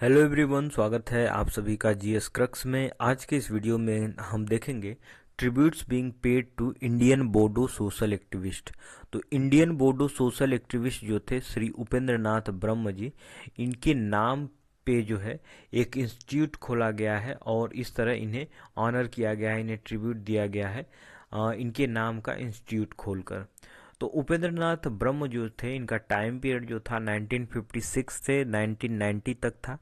hello everyone स्वागत है आप सभी का जीएस क्रक्स में आज के इस वीडियो में हम देखेंगे tributes being paid to Indian Bodo social activist तो इंडियन बोडो सोशल एक्टिविस्ट जो थे श्री उपेंद्र नाथ ब्रह्म जी इनके नाम पे जो है एक इंस्टीट्यूट खोला गया है और इस तरह इन्हें ऑनर किया गया है इन्हें ट्रिब्यूट दिया गया है इनके नाम का इंस्टीट्यूट खोलकर तो उपेंद्र नाथ ब्रह्म जो थे इनका टाइम पीरियड जो था 1956 से 1990 तक था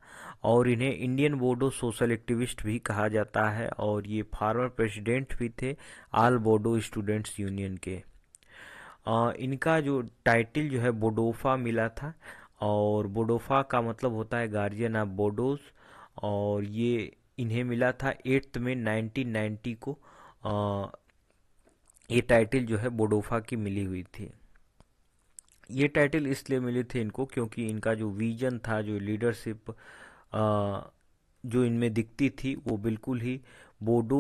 और इन्हें इंडियन बोडो सोशल एक्टिविस्ट भी कहा जाता है और ये फार्मर प्रेसिडेंट भी थे आल बोडो स्टूडेंट्स यूनियन के आ, इनका जो टाइटल जो है बोडोफा मिला था और बोडोफा का मतलब होता है गार्जियन ऑफ बोडोस और ये इन्हें मिला था एट्थ में 1990 को आ, ये टाइटल जो है बोडोफा की मिली हुई थी ये टाइटल इसलिए मिले थे इनको क्योंकि इनका जो विजन था जो लीडरशिप जो इनमें दिखती थी वो बिल्कुल ही बोडो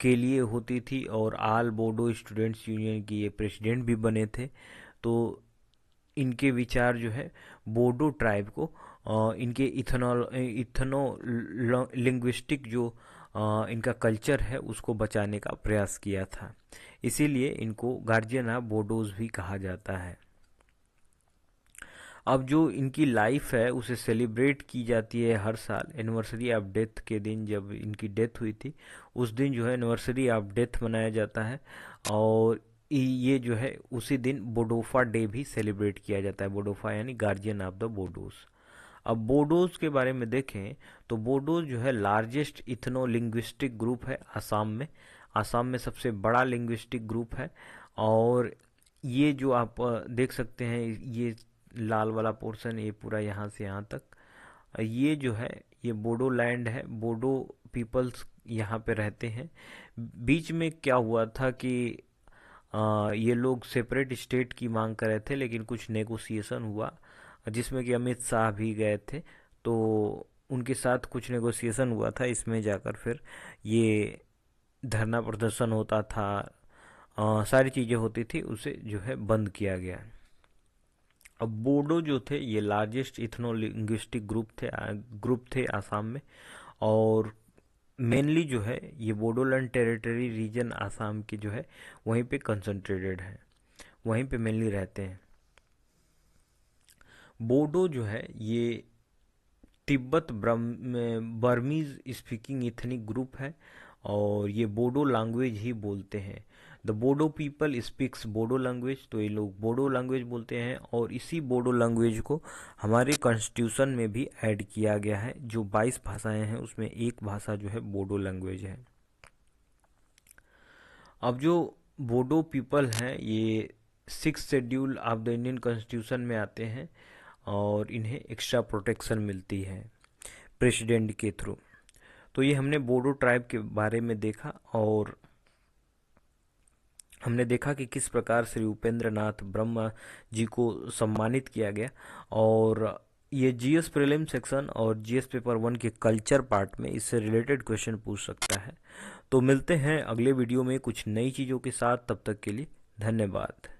के लिए होती थी और आल बोडो स्टूडेंट्स यूनियन की ये प्रेसिडेंट भी बने थे तो इनके विचार जो है बोडो ट्राइब को इनके इथनॉल इथनो लिंग्विस्टिक जो इनका कल्चर है उसको बचाने का प्रयास किया था इसीलिए इनको गार्जियन ऑफ बोडोज भी कहा जाता है अब जो इनकी लाइफ है उसे सेलिब्रेट की जाती है हर साल एनिवर्सरी ऑफ डेथ के दिन जब इनकी डेथ हुई थी उस दिन जो है एनिवर्सरी ऑफ डेथ मनाया जाता है और ये जो है उसी दिन बोडोफा डे भी सेलिब्रेट किया जाता है बोडोफा यानी गार्जियन ऑफ द बोडोज़ अब बोडोज के बारे में देखें तो बोडोज जो है लार्जेस्ट इथनो लिंग्विस्टिक ग्रुप है आसाम में आसाम में सबसे बड़ा लिंग्विस्टिक ग्रुप है और ये जो आप देख सकते हैं ये लाल वाला पोर्शन ये पूरा यहाँ से यहाँ तक ये जो है ये बोडो लैंड है बोडो पीपल्स यहाँ पे रहते हैं बीच में क्या हुआ था कि आ, ये लोग सेपरेट स्टेट की मांग कर रहे थे लेकिन कुछ नेगोशिएशन हुआ जिसमें कि अमित शाह भी गए थे तो उनके साथ कुछ नेगोशिएशन हुआ था इसमें जाकर फिर ये धरना प्रदर्शन होता था आ, सारी चीज़ें होती थी उसे जो है बंद किया गया अब बोडो जो थे ये लार्जेस्ट इथनोलिंग्विस्टिक ग्रुप थे ग्रुप थे आसाम में और मेनली जो है ये बोडोलैंड टेरिटरी रीजन आसाम के जो है वहीं पे कंसंट्रेटेड है वहीं पे मेनली रहते हैं बोडो जो है ये Tibet Burmese speaking ethnic group है और ये बोडो लैंग्वेज ही बोलते हैं the Bodo people speaks Bodo language तो ये लोग बोडो लैंग्वेज बोलते हैं और इसी बोडो लैंग्वेज को हमारे कॉन्स्टिट्यूशन में भी ऐड किया गया है जो 22 भाषाएं हैं उसमें एक भाषा जो है बोडो लैंग्वेज है अब जो बोडो पीपल हैं ये six schedule of the Indian constitution में आते हैं और इन्हें एक्स्ट्रा प्रोटेक्शन मिलती है प्रेसिडेंट के थ्रू तो ये हमने बोडो ट्राइब के बारे में देखा और हमने देखा कि किस प्रकार श्री उपेंद्र नाथ ब्रह्म जी को सम्मानित किया गया और ये जीएस प्रीलिम सेक्शन और जीएस पेपर वन के कल्चर पार्ट में इससे रिलेटेड क्वेश्चन पूछ सकता है तो मिलते हैं अगले वीडियो में कुछ नई चीज़ों के साथ तब तक के लिए धन्यवाद